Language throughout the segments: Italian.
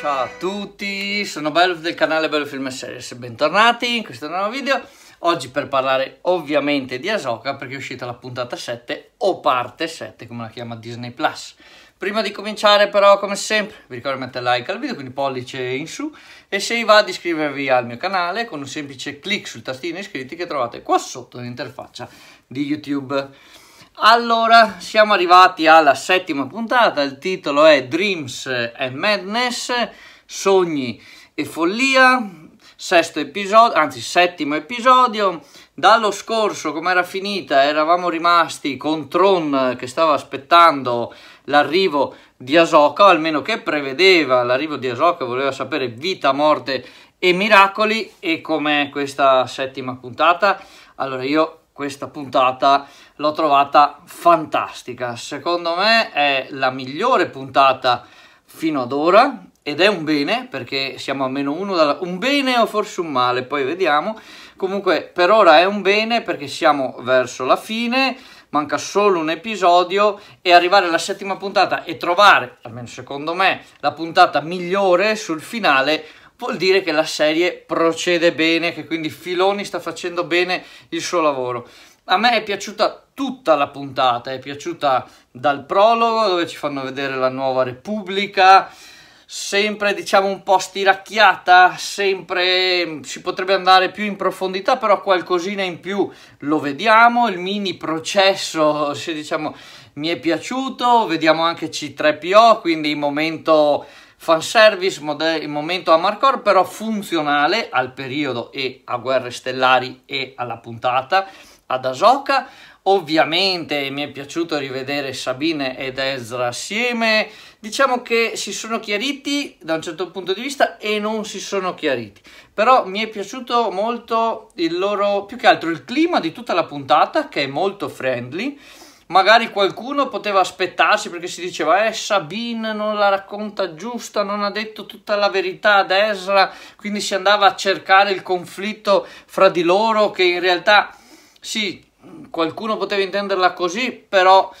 Ciao a tutti, sono Bello del canale Bello Film Series, bentornati in questo nuovo video. Oggi per parlare ovviamente di Asoka perché è uscita la puntata 7 o parte 7 come la chiama Disney Plus. Prima di cominciare però come sempre vi ricordo di mettere like al video quindi pollice in su e se vi va di iscrivervi al mio canale con un semplice clic sul tastino iscritti che trovate qua sotto nell'interfaccia di YouTube. Allora, siamo arrivati alla settima puntata, il titolo è Dreams and Madness, Sogni e Follia, sesto episodio, anzi settimo episodio. Dallo scorso, come era finita, eravamo rimasti con Tron che stava aspettando l'arrivo di Asoka, o almeno che prevedeva l'arrivo di Asoka, voleva sapere vita, morte e miracoli. E com'è questa settima puntata? Allora, io questa puntata l'ho trovata fantastica. Secondo me è la migliore puntata fino ad ora ed è un bene perché siamo a meno uno dalla... un bene o forse un male, poi vediamo. Comunque per ora è un bene perché siamo verso la fine, manca solo un episodio e arrivare alla settima puntata e trovare, almeno secondo me, la puntata migliore sul finale vuol dire che la serie procede bene, che quindi Filoni sta facendo bene il suo lavoro a me è piaciuta tutta la puntata, è piaciuta dal prologo dove ci fanno vedere la nuova Repubblica, sempre diciamo un po' stiracchiata, sempre mm, si potrebbe andare più in profondità, però qualcosina in più lo vediamo, il mini processo se diciamo mi è piaciuto, vediamo anche C3PO, quindi il momento fanservice, mode- momento a Amarcord, però funzionale al periodo e a Guerre Stellari e alla puntata ad Asoka. Ovviamente mi è piaciuto rivedere Sabine ed Ezra assieme. Diciamo che si sono chiariti da un certo punto di vista e non si sono chiariti. Però mi è piaciuto molto il loro, più che altro il clima di tutta la puntata che è molto friendly. Magari qualcuno poteva aspettarsi perché si diceva eh Sabine non la racconta giusta, non ha detto tutta la verità ad Ezra, quindi si andava a cercare il conflitto fra di loro che in realtà sì, qualcuno poteva intenderla così, però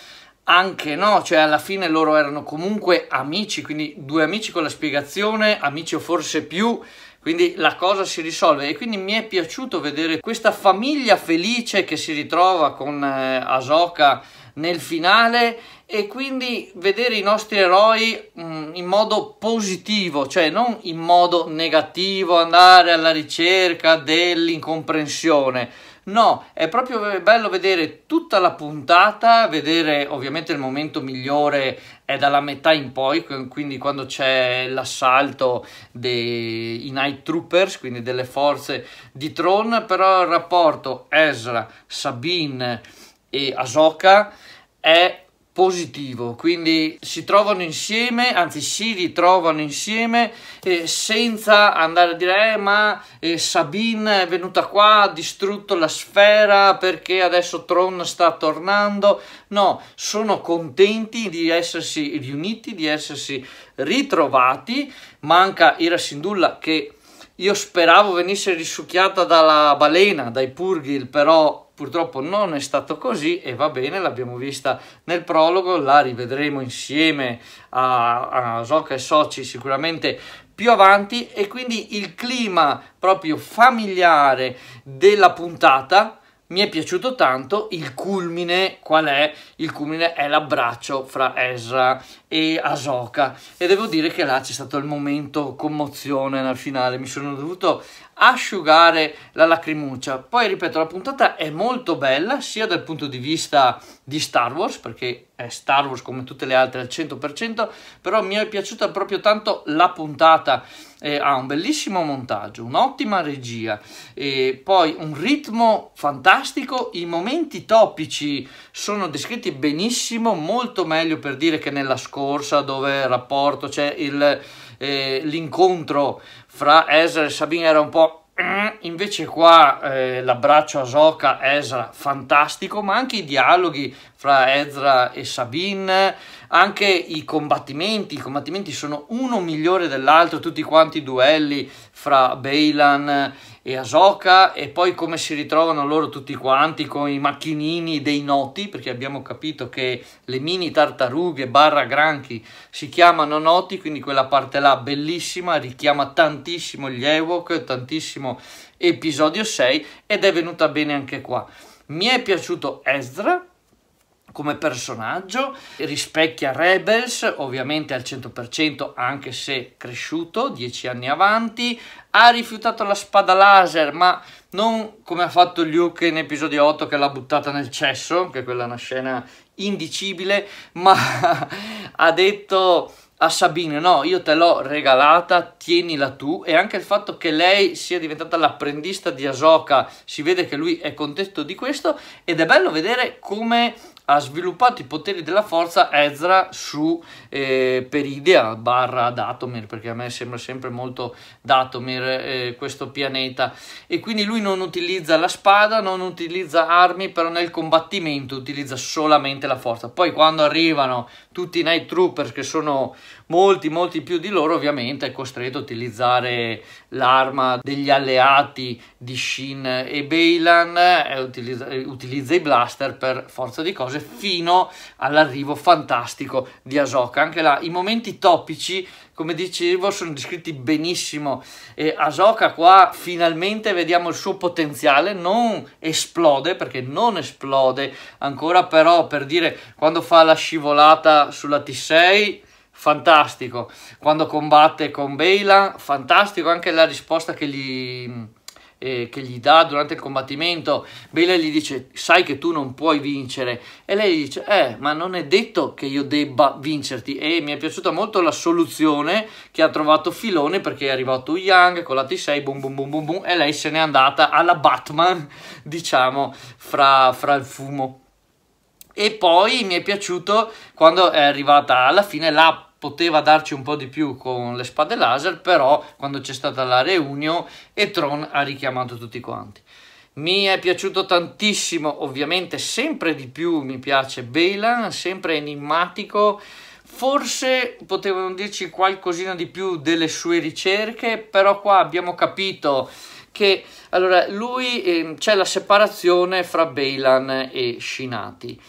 anche no, cioè alla fine loro erano comunque amici, quindi due amici con la spiegazione, amici o forse più, quindi la cosa si risolve e quindi mi è piaciuto vedere questa famiglia felice che si ritrova con eh, Asoka nel finale e quindi vedere i nostri eroi mh, mm, in modo positivo, cioè non in modo negativo, andare alla ricerca dell'incomprensione No, è proprio bello vedere tutta la puntata, vedere ovviamente il momento migliore è dalla metà in poi, quindi quando c'è l'assalto dei Night Troopers, quindi delle forze di Tron, però il rapporto Ezra, Sabine e Ahsoka è positivo, quindi si trovano insieme, anzi si ritrovano insieme eh, senza andare a dire eh, ma eh, Sabine è venuta qua, ha distrutto la sfera perché adesso Tron sta tornando, no, sono contenti di essersi riuniti, di essersi ritrovati, manca Ira Sindulla che io speravo venisse risucchiata dalla balena, dai Purgil, però purtroppo non è stato così e va bene, l'abbiamo vista nel prologo, la rivedremo insieme a, a Zoc e Soci sicuramente più avanti e quindi il clima proprio familiare della puntata mi è piaciuto tanto il culmine qual è? Il culmine è l'abbraccio fra Ezra e Asoka e devo dire che là c'è stato il momento commozione nel finale, mi sono dovuto asciugare la lacrimuccia. Poi ripeto, la puntata è molto bella sia dal punto di vista di Star Wars, perché è Star Wars come tutte le altre al 100%, però mi è piaciuta proprio tanto la puntata. Eh, ha un bellissimo montaggio, un'ottima regia, e poi un ritmo fantastico, i momenti topici sono descritti benissimo, molto meglio per dire che nella scorsa dove il rapporto c'è cioè l'incontro fra Ezra e Sabine era un po'... Mm", invece qua eh, l'abbraccio a Soka, Ezra, fantastico, ma anche i dialoghi fra Ezra e Sabine, anche i combattimenti, i combattimenti sono uno migliore dell'altro, tutti quanti i duelli fra Beilan e Asoka e poi come si ritrovano loro tutti quanti con i macchinini dei noti, perché abbiamo capito che le mini tartarughe barra granchi si chiamano noti, quindi quella parte là bellissima, richiama tantissimo gli Ewok, tantissimo episodio 6 ed è venuta bene anche qua. Mi è piaciuto Ezra, come personaggio, rispecchia Rebels ovviamente al 100% anche se cresciuto dieci anni avanti, ha rifiutato la spada laser ma non come ha fatto Luke in episodio 8 che l'ha buttata nel cesso, che quella è una scena indicibile, ma ha detto a Sabine no, io te l'ho regalata, tienila tu e anche il fatto che lei sia diventata l'apprendista di Asoka, si vede che lui è contento di questo ed è bello vedere come ha sviluppato i poteri della forza Ezra su eh, Peridia barra Datomir, perché a me sembra sempre molto Datomir eh, questo pianeta, e quindi lui non utilizza la spada, non utilizza armi, però nel combattimento utilizza solamente la forza. Poi quando arrivano tutti i Night Troopers che sono molti molti più di loro ovviamente è costretto a utilizzare l'arma degli alleati di Shin e Beilan e eh, utilizza, utilizza, i blaster per forza di cose fino all'arrivo fantastico di Ahsoka anche là i momenti topici come dicevo sono descritti benissimo e Ahsoka qua finalmente vediamo il suo potenziale non esplode perché non esplode ancora però per dire quando fa la scivolata sulla T6 fantastico. Quando combatte con Bela, fantastico anche la risposta che gli, eh, che gli dà durante il combattimento. Bela gli dice, sai che tu non puoi vincere. E lei gli dice, eh, ma non è detto che io debba vincerti. E mi è piaciuta molto la soluzione che ha trovato Filone, perché è arrivato Young con la T6, boom boom boom boom boom, e lei se n'è andata alla Batman, diciamo, fra, fra il fumo e poi mi è piaciuto quando è arrivata alla fine la poteva darci un po' di più con le spade laser, però quando c'è stata la reunion Tron ha richiamato tutti quanti. Mi è piaciuto tantissimo, ovviamente sempre di più mi piace Balan, sempre enigmatico, forse potevano dirci qualcosina di più delle sue ricerche, però qua abbiamo capito che allora, lui eh, c'è la separazione fra Balan e Shinati.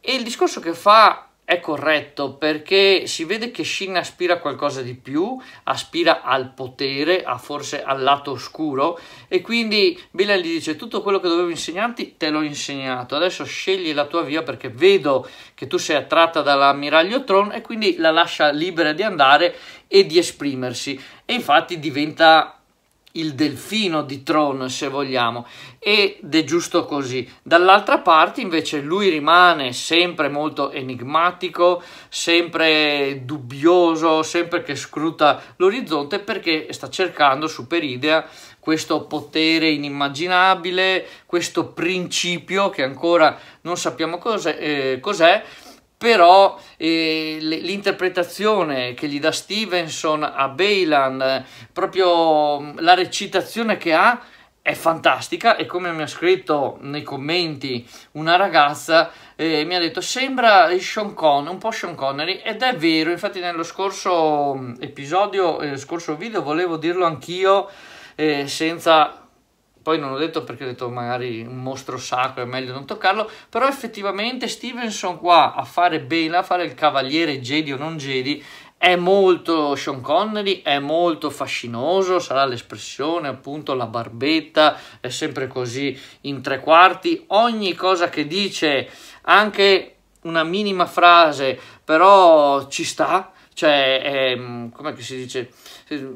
E il discorso che fa è corretto perché si vede che Shin aspira a qualcosa di più, aspira al potere, a forse al lato oscuro e quindi Bilan gli dice tutto quello che dovevo insegnarti te l'ho insegnato, adesso scegli la tua via perché vedo che tu sei attratta dall'ammiraglio Tron e quindi la lascia libera di andare e di esprimersi e infatti diventa il delfino di Tron, se vogliamo, ed è giusto così. Dall'altra parte, invece, lui rimane sempre molto enigmatico, sempre dubbioso, sempre che scruta l'orizzonte perché sta cercando super idea questo potere inimmaginabile, questo principio che ancora non sappiamo cos'è. Eh, cos però eh, l'interpretazione che gli dà Stevenson a Bailan, proprio la recitazione che ha è fantastica e come mi ha scritto nei commenti una ragazza eh, mi ha detto sembra Sean Connery, un po' Sean Connery ed è vero, infatti nello scorso episodio, nello eh, scorso video volevo dirlo anch'io eh, senza poi non ho detto perché ho detto magari un mostro sacro è meglio non toccarlo, però effettivamente Stevenson qua a fare bene a fare il cavaliere Jedi o non Jedi, è molto Sean Connery, è molto fascinoso, sarà l'espressione appunto, la barbetta, è sempre così in tre quarti, ogni cosa che dice, anche una minima frase, però ci sta, cioè, ehm, com'è che si dice?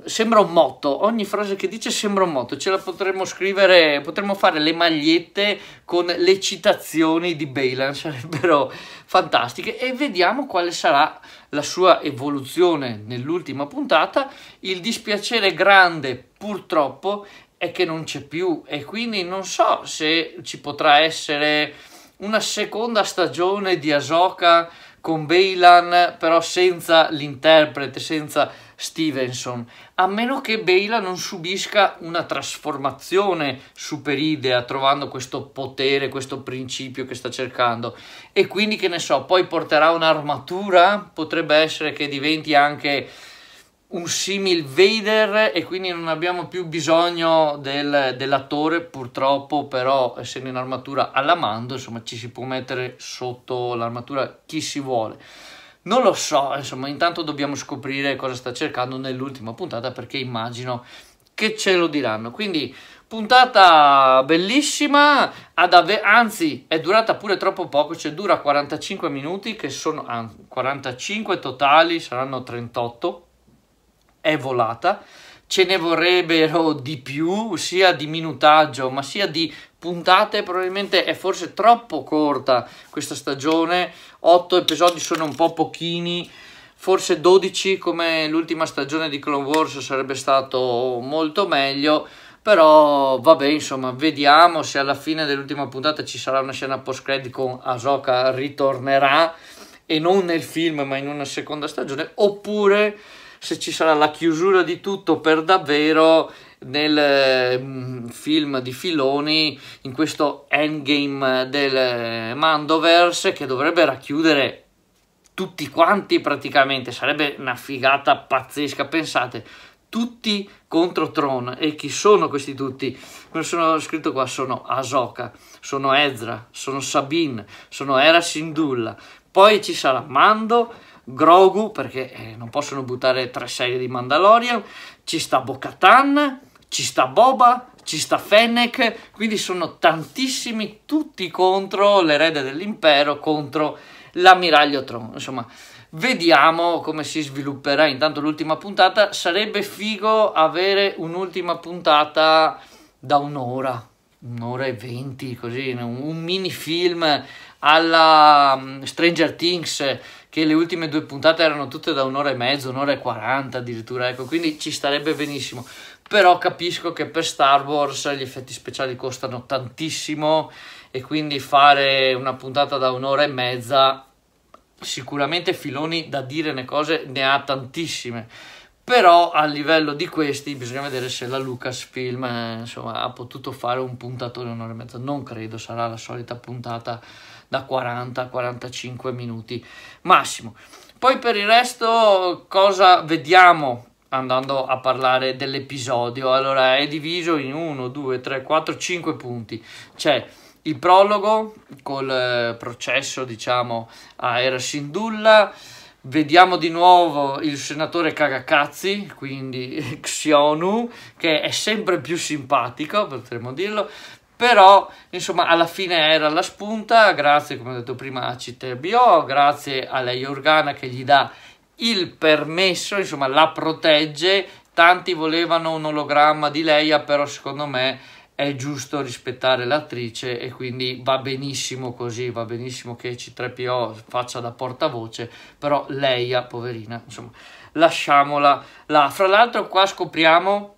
Sembra un motto, ogni frase che dice sembra un motto, ce la potremmo scrivere, potremmo fare le magliette con le citazioni di Balan, sarebbero fantastiche e vediamo quale sarà la sua evoluzione nell'ultima puntata. Il dispiacere grande, purtroppo, è che non c'è più e quindi non so se ci potrà essere una seconda stagione di Asoka con Bailan però senza l'interprete, senza Stevenson, a meno che Bela non subisca una trasformazione superidea, trovando questo potere, questo principio che sta cercando. E quindi, che ne so, poi porterà un'armatura, potrebbe essere che diventi anche un simil Vader e quindi non abbiamo più bisogno del, dell'attore purtroppo però essendo in armatura alla mando insomma ci si può mettere sotto l'armatura chi si vuole non lo so insomma intanto dobbiamo scoprire cosa sta cercando nell'ultima puntata perché immagino che ce lo diranno quindi puntata bellissima anzi è durata pure troppo poco cioè dura 45 minuti che sono 45 totali saranno 38 è volata, ce ne vorrebbero di più, sia di minutaggio, ma sia di puntate, probabilmente è forse troppo corta questa stagione, 8 episodi sono un po' pochini, forse 12 come l'ultima stagione di Clone Wars sarebbe stato molto meglio, però vabbè insomma vediamo se alla fine dell'ultima puntata ci sarà una scena post credit con Ahsoka ritornerà e non nel film ma in una seconda stagione oppure se ci sarà la chiusura di tutto per davvero nel mm, film di Filoni in questo endgame del eh, Mandoverse che dovrebbe racchiudere tutti quanti praticamente sarebbe una figata pazzesca pensate tutti contro Tron e chi sono questi tutti come sono scritto qua sono Ahsoka sono Ezra sono Sabine sono Era Syndulla poi ci sarà Mando Grogu, perché eh, non possono buttare tre serie di Mandalorian, ci sta Bocatan, ci sta Boba, ci sta Fennec, quindi sono tantissimi tutti contro l'erede dell'impero, contro l'ammiraglio Tron. Insomma, vediamo come si svilupperà intanto l'ultima puntata. Sarebbe figo avere un'ultima puntata da un'ora, un'ora e venti, così, un, un mini film alla mm, Stranger Things che le ultime due puntate erano tutte da un'ora e mezza, un'ora e quaranta addirittura, ecco, quindi ci starebbe benissimo. Però capisco che per Star Wars gli effetti speciali costano tantissimo e quindi fare una puntata da un'ora e mezza, sicuramente Filoni da dire le cose ne ha tantissime. Però a livello di questi bisogna vedere se la Lucasfilm eh, insomma, ha potuto fare un puntatore un'ora e mezza. Non credo, sarà la solita puntata da 40 a 45 minuti massimo. Poi per il resto cosa vediamo andando a parlare dell'episodio? Allora è diviso in 1, 2, 3, 4, 5 punti. C'è il prologo col eh, processo diciamo a Era Sindulla. Vediamo di nuovo il senatore Cagacazzi, quindi Xionu, che è sempre più simpatico, potremmo dirlo però insomma alla fine era la spunta grazie come ho detto prima a CTBO grazie a lei Organa che gli dà il permesso insomma la protegge tanti volevano un ologramma di Leia però secondo me è giusto rispettare l'attrice e quindi va benissimo così, va benissimo che C3PO faccia da portavoce, però Leia, poverina, insomma, lasciamola là. Fra l'altro qua scopriamo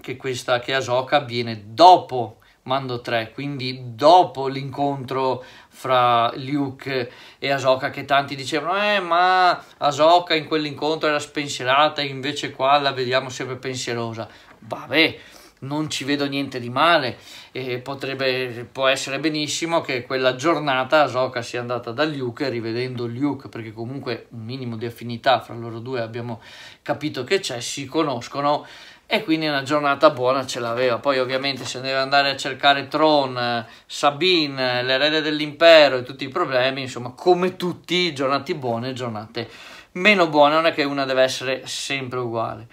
che questa che Asoka viene dopo Mando 3, quindi dopo l'incontro fra Luke e Asoka, che tanti dicevano eh ma Asoka in quell'incontro era spensierata invece qua la vediamo sempre pensierosa vabbè non ci vedo niente di male e potrebbe, può essere benissimo che quella giornata Asoka sia andata da Luke rivedendo Luke perché comunque un minimo di affinità fra loro due abbiamo capito che c'è si conoscono e quindi una giornata buona ce l'aveva. Poi ovviamente se deve andare a cercare Tron, Sabine, l'erede dell'impero e tutti i problemi, insomma come tutti, giornate buone e giornate meno buone, non è che una deve essere sempre uguale.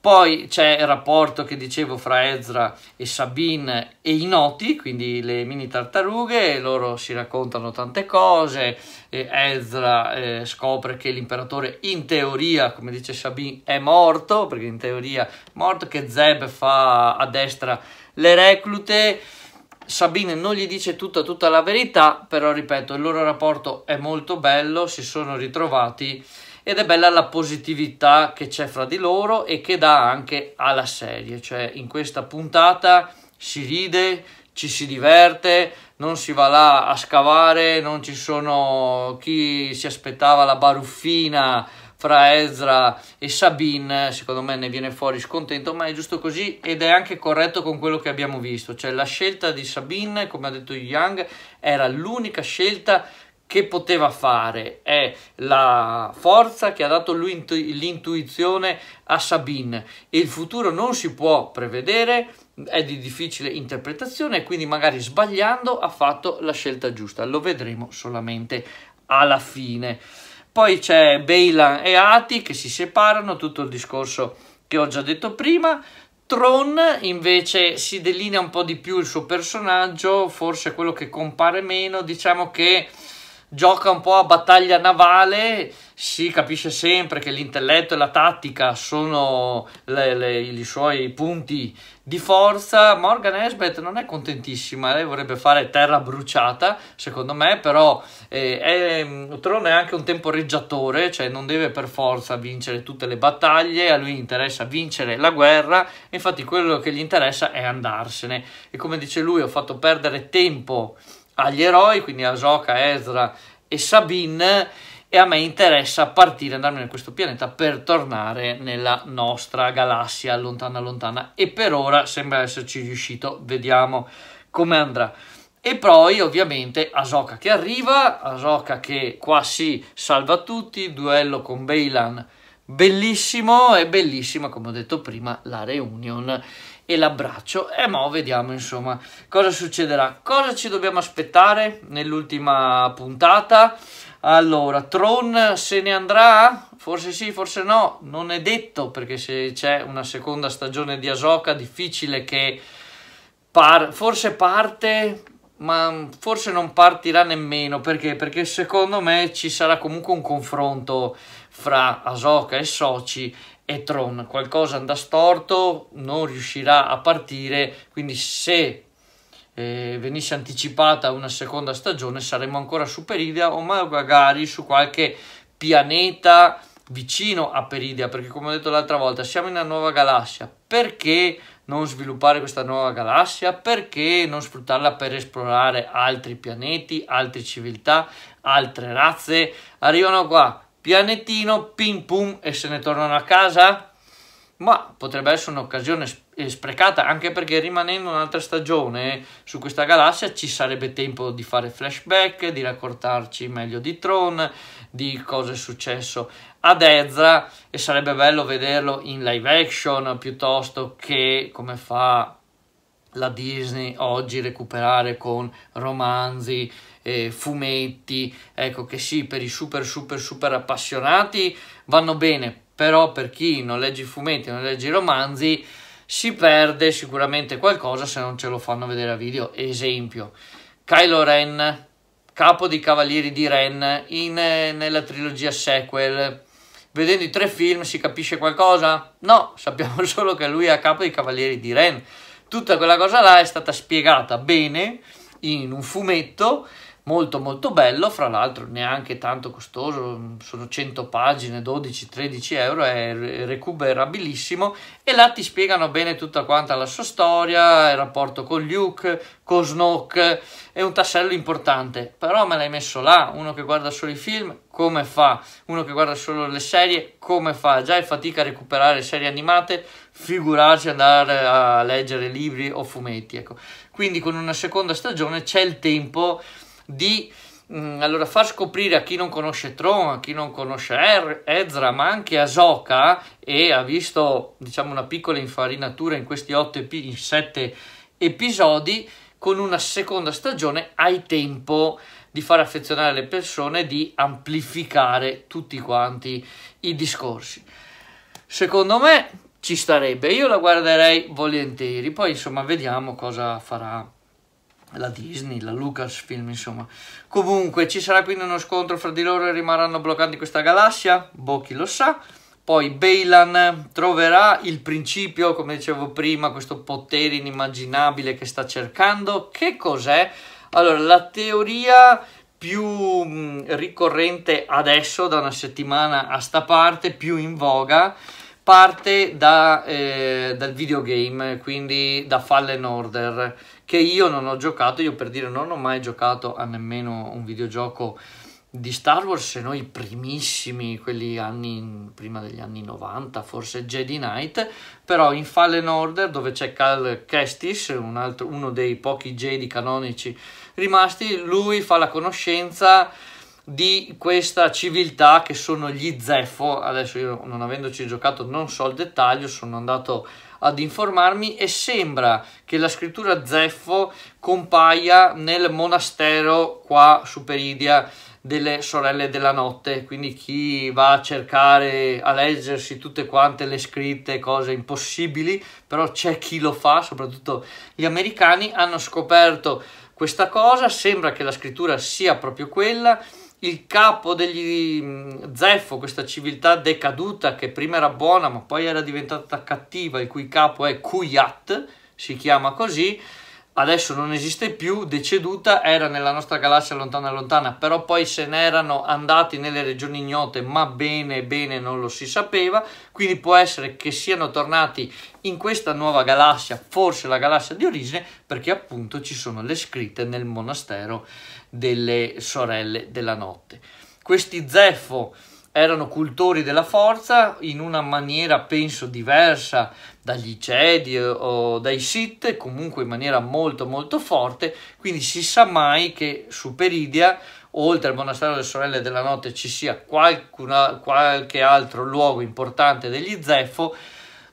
Poi c'è il rapporto che dicevo fra Ezra e Sabine e i noti, quindi le mini tartarughe, loro si raccontano tante cose, Ezra eh, scopre che l'imperatore in teoria, come dice Sabine, è morto, perché in teoria è morto, che Zeb fa a destra le reclute, Sabine non gli dice tutta, tutta la verità, però ripeto, il loro rapporto è molto bello, si sono ritrovati ed è bella la positività che c'è fra di loro e che dà anche alla serie, cioè in questa puntata si ride, ci si diverte, non si va là a scavare, non ci sono chi si aspettava la baruffina fra Ezra e Sabine, secondo me ne viene fuori scontento, ma è giusto così ed è anche corretto con quello che abbiamo visto, cioè la scelta di Sabine, come ha detto Young, era l'unica scelta che poteva fare è la forza che ha dato l'intu- l'intuizione a Sabine. Il futuro non si può prevedere, è di difficile interpretazione e quindi magari sbagliando ha fatto la scelta giusta. Lo vedremo solamente alla fine. Poi c'è Beilan e Ati che si separano, tutto il discorso che ho già detto prima. Tron invece si delinea un po' di più il suo personaggio, forse quello che compare meno, diciamo che gioca un po' a battaglia navale, si capisce sempre che l'intelletto e la tattica sono le, le, i suoi punti di forza. Morgan Esbeth non è contentissima, lei eh, vorrebbe fare terra bruciata, secondo me, però eh, è, mm, Tron è anche un temporeggiatore, cioè non deve per forza vincere tutte le battaglie, a lui interessa vincere la guerra, infatti quello che gli interessa è andarsene. E come dice lui, ho fatto perdere tempo agli eroi, quindi a Ezra e Sabine e a me interessa partire, andarmene in questo pianeta per tornare nella nostra galassia lontana lontana e per ora sembra esserci riuscito, vediamo come andrà. E poi ovviamente Asoka che arriva, Asoka che qua si salva tutti, duello con Beilan bellissimo e bellissima come ho detto prima la reunion e l'abbraccio e mo vediamo insomma cosa succederà cosa ci dobbiamo aspettare nell'ultima puntata allora Tron se ne andrà forse sì forse no non è detto perché se c'è una seconda stagione di Asoka difficile che par forse parte ma forse non partirà nemmeno perché? perché secondo me ci sarà comunque un confronto fra Asoka e Sochi e Tron, qualcosa andrà storto, non riuscirà a partire, quindi se eh, venisse anticipata una seconda stagione saremmo ancora su Peridia o magari su qualche pianeta vicino a Peridia, perché come ho detto l'altra volta siamo in una nuova galassia, perché non sviluppare questa nuova galassia? Perché non sfruttarla per esplorare altri pianeti, altre civiltà, altre razze? Arrivano qua pianettino, pim pum e se ne tornano a casa? Ma potrebbe essere un'occasione eh, sprecata, anche perché rimanendo un'altra stagione su questa galassia ci sarebbe tempo di fare flashback, di raccontarci meglio di Tron, di cosa è successo ad Ezra e sarebbe bello vederlo in live action piuttosto che come fa la Disney oggi recuperare con romanzi eh, fumetti, ecco che sì, per i super super super appassionati vanno bene, però per chi non legge i fumetti, non legge i romanzi, si perde sicuramente qualcosa se non ce lo fanno vedere a video. Esempio, Kylo Ren, capo di Cavalieri di Ren, in, nella trilogia sequel. Vedendo i tre film si capisce qualcosa? No, sappiamo solo che lui è a capo dei Cavalieri di Ren. Tutta quella cosa là è stata spiegata bene in un fumetto molto molto bello, fra l'altro neanche tanto costoso, sono 100 pagine, 12-13 euro, è recuperabilissimo e là ti spiegano bene tutta quanta la sua storia, il rapporto con Luke, con Snoke, è un tassello importante, però me l'hai messo là, uno che guarda solo i film, come fa? Uno che guarda solo le serie, come fa? Già è fatica a recuperare serie animate, figurarsi andare a leggere libri o fumetti, ecco. Quindi con una seconda stagione c'è il tempo di mh, mm, allora, far scoprire a chi non conosce Tron, a chi non conosce er- Ezra, ma anche Asoka, e ha visto diciamo una piccola infarinatura in questi otto ep- in sette episodi con una seconda stagione hai tempo di far affezionare le persone, di amplificare tutti quanti i discorsi. Secondo me ci starebbe, io la guarderei volentieri, poi insomma vediamo cosa farà la Disney, la Lucasfilm, insomma. Comunque, ci sarà quindi uno scontro fra di loro e rimarranno bloccati questa galassia? Boh, chi lo sa. Poi Baylan troverà il principio, come dicevo prima, questo potere inimmaginabile che sta cercando. Che cos'è? Allora, la teoria più mm, ricorrente adesso, da una settimana a sta parte, più in voga, parte da, eh, dal videogame, quindi da Fallen Order che io non ho giocato, io per dire non ho mai giocato a nemmeno un videogioco di Star Wars se no i primissimi, quelli anni, prima degli anni 90, forse Jedi Knight, però in Fallen Order dove c'è Cal Kestis, un altro, uno dei pochi Jedi canonici rimasti, lui fa la conoscenza di questa civiltà che sono gli Zeffo. Adesso io non avendoci giocato non so il dettaglio, sono andato ad informarmi e sembra che la scrittura Zeffo compaia nel monastero qua su Peridia delle sorelle della notte, quindi chi va a cercare a leggersi tutte quante le scritte, cose impossibili, però c'è chi lo fa, soprattutto gli americani hanno scoperto questa cosa, sembra che la scrittura sia proprio quella il capo degli mm, Zeffo, questa civiltà decaduta che prima era buona ma poi era diventata cattiva, il cui capo è Kuyat, si chiama così, adesso non esiste più, deceduta, era nella nostra galassia lontana lontana, però poi se n'erano andati nelle regioni ignote, ma bene bene non lo si sapeva, quindi può essere che siano tornati in questa nuova galassia, forse la galassia di origine, perché appunto ci sono le scritte nel monastero delle sorelle della notte. Questi Zeffo erano cultori della forza in una maniera penso diversa dagli cedi o dai Sith, comunque in maniera molto molto forte, quindi si sa mai che su Peridia, oltre al monastero delle sorelle della notte, ci sia qualcuna, qualche altro luogo importante degli Zeffo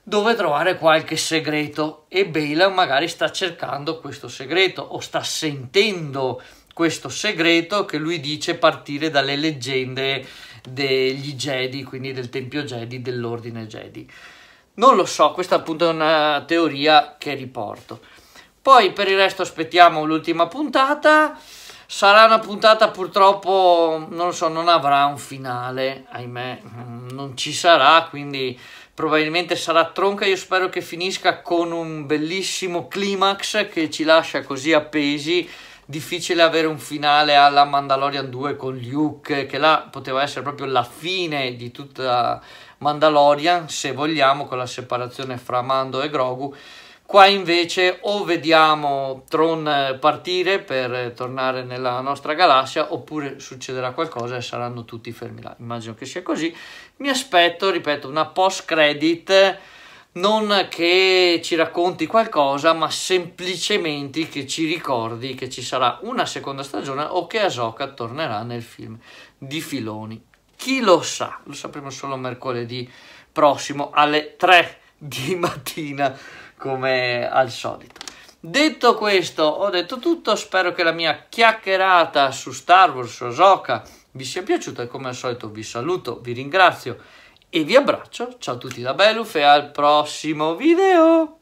dove trovare qualche segreto e Bela magari sta cercando questo segreto o sta sentendo questo segreto che lui dice partire dalle leggende degli Jedi, quindi del tempio Jedi, dell'ordine Jedi. Non lo so, questa appunto è una teoria che riporto. Poi per il resto aspettiamo l'ultima puntata. Sarà una puntata purtroppo, non lo so, non avrà un finale, ahimè, non ci sarà, quindi probabilmente sarà tronca. Io spero che finisca con un bellissimo climax che ci lascia così appesi. Difficile avere un finale alla Mandalorian 2 con Luke, che là poteva essere proprio la fine di tutta Mandalorian, se vogliamo, con la separazione fra Mando e Grogu. Qua invece o vediamo Tron eh, partire per eh, tornare nella nostra galassia oppure succederà qualcosa e saranno tutti fermi là. Immagino che sia così. Mi aspetto, ripeto, una post credit non che ci racconti qualcosa, ma semplicemente che ci ricordi che ci sarà una seconda stagione o che Asoka tornerà nel film di Filoni. Chi lo sa? Lo sapremo solo mercoledì prossimo alle 3 di mattina come al solito. Detto questo, ho detto tutto, spero che la mia chiacchierata su Star Wars, su Ahsoka, vi sia piaciuta e come al solito vi saluto, vi ringrazio e vi abbraccio. Ciao a tutti da Beluf e al prossimo video!